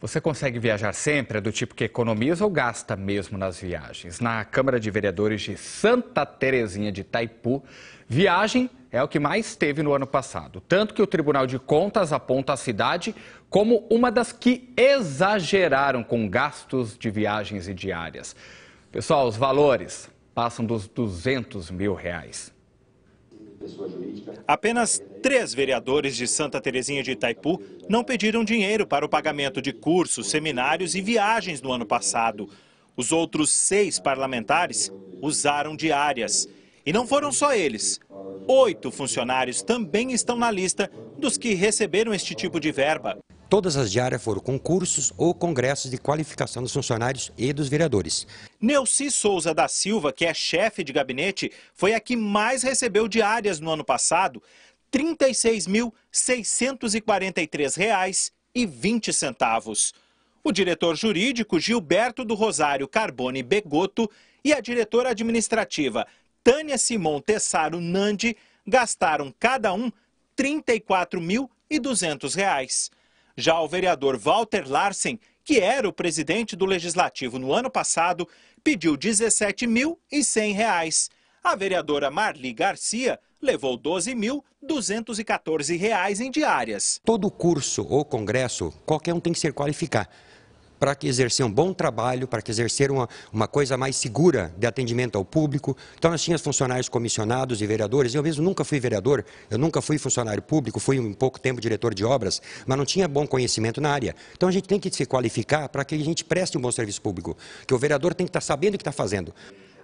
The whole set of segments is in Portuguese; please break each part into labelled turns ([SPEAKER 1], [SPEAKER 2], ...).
[SPEAKER 1] Você consegue viajar sempre? É do tipo que economiza ou gasta mesmo nas viagens? Na Câmara de Vereadores de Santa Terezinha de Itaipu, viagem é o que mais teve no ano passado. Tanto que o Tribunal de Contas aponta a cidade como uma das que exageraram com gastos de viagens e diárias. Pessoal, os valores passam dos 200 mil reais.
[SPEAKER 2] Apenas Três vereadores de Santa Terezinha de Itaipu não pediram dinheiro para o pagamento de cursos, seminários e viagens no ano passado. Os outros seis parlamentares usaram diárias. E não foram só eles. Oito funcionários também estão na lista dos que receberam este tipo de verba.
[SPEAKER 3] Todas as diárias foram concursos ou congressos de qualificação dos funcionários e dos vereadores.
[SPEAKER 2] Neuci Souza da Silva, que é chefe de gabinete, foi a que mais recebeu diárias no ano passado. R$ 36.643,20. O diretor jurídico Gilberto do Rosário Carbone Begoto e a diretora administrativa Tânia Simon Tessaro Nandi gastaram cada um R$ 34.200. Já o vereador Walter Larsen, que era o presidente do Legislativo no ano passado, pediu R$ 17.100 a vereadora Marli Garcia levou R$ reais em diárias.
[SPEAKER 3] Todo curso ou congresso, qualquer um tem que se qualificar para que exercer um bom trabalho, para que exercer uma, uma coisa mais segura de atendimento ao público. Então, nós tínhamos funcionários comissionados e vereadores. Eu mesmo nunca fui vereador, eu nunca fui funcionário público, fui um pouco tempo diretor de obras, mas não tinha bom conhecimento na área. Então, a gente tem que se qualificar para que a gente preste um bom serviço público, que o vereador tem que estar sabendo o que está fazendo.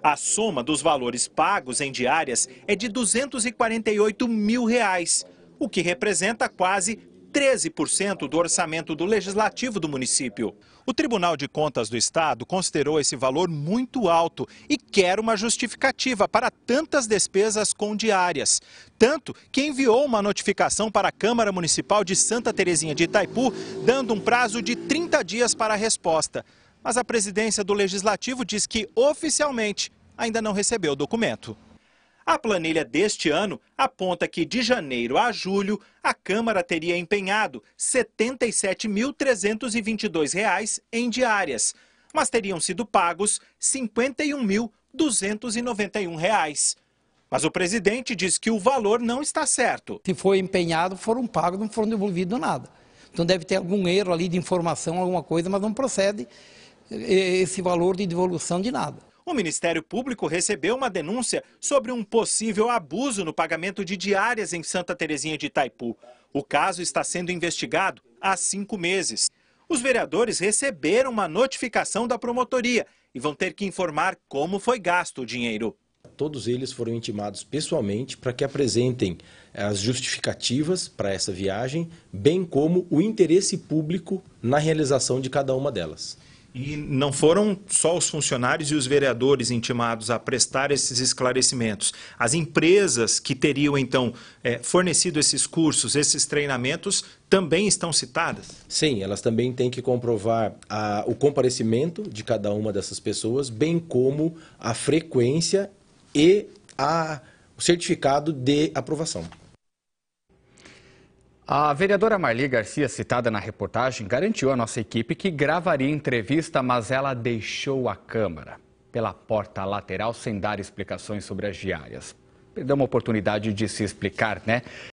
[SPEAKER 2] A soma dos valores pagos em diárias é de 248 mil reais, o que representa quase 13% do orçamento do legislativo do município. O Tribunal de Contas do Estado considerou esse valor muito alto e quer uma justificativa para tantas despesas com diárias. Tanto que enviou uma notificação para a Câmara Municipal de Santa Terezinha de Itaipu, dando um prazo de 30 dias para a resposta. Mas a presidência do Legislativo diz que, oficialmente, ainda não recebeu o documento. A planilha deste ano aponta que de janeiro a julho a Câmara teria empenhado R$ 77.322 em diárias, mas teriam sido pagos R$ 51.291. Mas o presidente diz que o valor não
[SPEAKER 1] está certo. Se foi empenhado, foram pagos, não foram devolvidos nada. Então deve ter algum erro ali de informação, alguma coisa, mas não procede eh, esse valor de devolução de nada
[SPEAKER 2] o Ministério Público recebeu uma denúncia sobre um possível abuso no pagamento de diárias em Santa Terezinha de Itaipu. O caso está sendo investigado há cinco meses. Os vereadores receberam uma notificação da promotoria e vão ter que informar como foi gasto o dinheiro. Todos eles foram intimados pessoalmente para que apresentem eh, as justificativas para essa viagem, bem como o interesse público na realização de cada uma delas. E não foram só os funcionários e os vereadores intimados a prestar esses esclarecimentos. As empresas que teriam, então, é, fornecido esses cursos, esses treinamentos, também estão citadas? Sim, elas também têm que comprovar a, o comparecimento de cada uma dessas pessoas, bem como
[SPEAKER 1] a frequência e a, o certificado de aprovação. A vereadora Marli Garcia, citada na reportagem, garantiu à nossa equipe que gravaria entrevista, mas ela deixou a Câmara pela porta lateral sem dar explicações sobre as diárias. Perdeu uma oportunidade de se explicar, né?